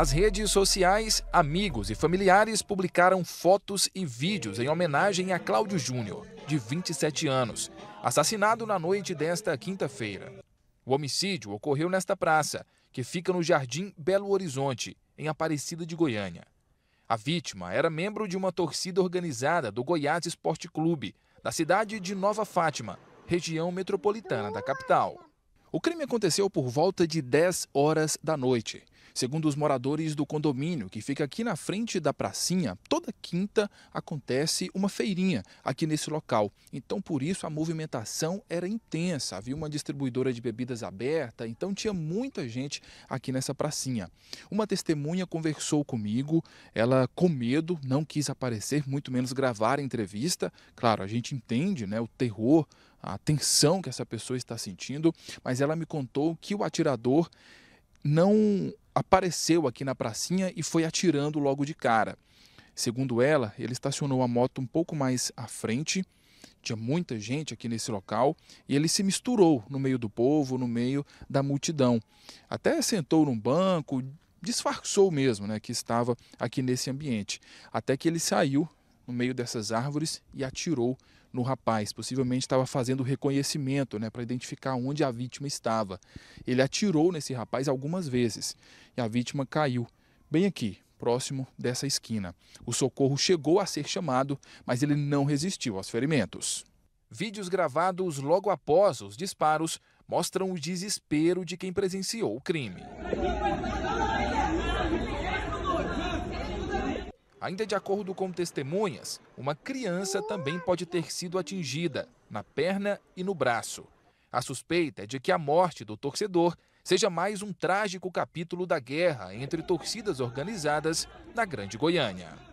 As redes sociais, amigos e familiares publicaram fotos e vídeos em homenagem a Cláudio Júnior, de 27 anos, assassinado na noite desta quinta-feira. O homicídio ocorreu nesta praça, que fica no Jardim Belo Horizonte, em Aparecida de Goiânia. A vítima era membro de uma torcida organizada do Goiás Esporte Clube, da cidade de Nova Fátima, região metropolitana da capital. O crime aconteceu por volta de 10 horas da noite. Segundo os moradores do condomínio, que fica aqui na frente da pracinha, toda quinta acontece uma feirinha aqui nesse local. Então, por isso, a movimentação era intensa. Havia uma distribuidora de bebidas aberta, então tinha muita gente aqui nessa pracinha. Uma testemunha conversou comigo, ela com medo, não quis aparecer, muito menos gravar a entrevista. Claro, a gente entende né, o terror a tensão que essa pessoa está sentindo, mas ela me contou que o atirador não apareceu aqui na pracinha e foi atirando logo de cara. Segundo ela, ele estacionou a moto um pouco mais à frente, tinha muita gente aqui nesse local, e ele se misturou no meio do povo, no meio da multidão. Até sentou num banco, disfarçou mesmo, né, que estava aqui nesse ambiente, até que ele saiu no meio dessas árvores e atirou no rapaz. Possivelmente estava fazendo reconhecimento, né, para identificar onde a vítima estava. Ele atirou nesse rapaz algumas vezes e a vítima caiu bem aqui, próximo dessa esquina. O socorro chegou a ser chamado, mas ele não resistiu aos ferimentos. Vídeos gravados logo após os disparos mostram o desespero de quem presenciou o crime. Ainda de acordo com testemunhas, uma criança também pode ter sido atingida na perna e no braço. A suspeita é de que a morte do torcedor seja mais um trágico capítulo da guerra entre torcidas organizadas na Grande Goiânia.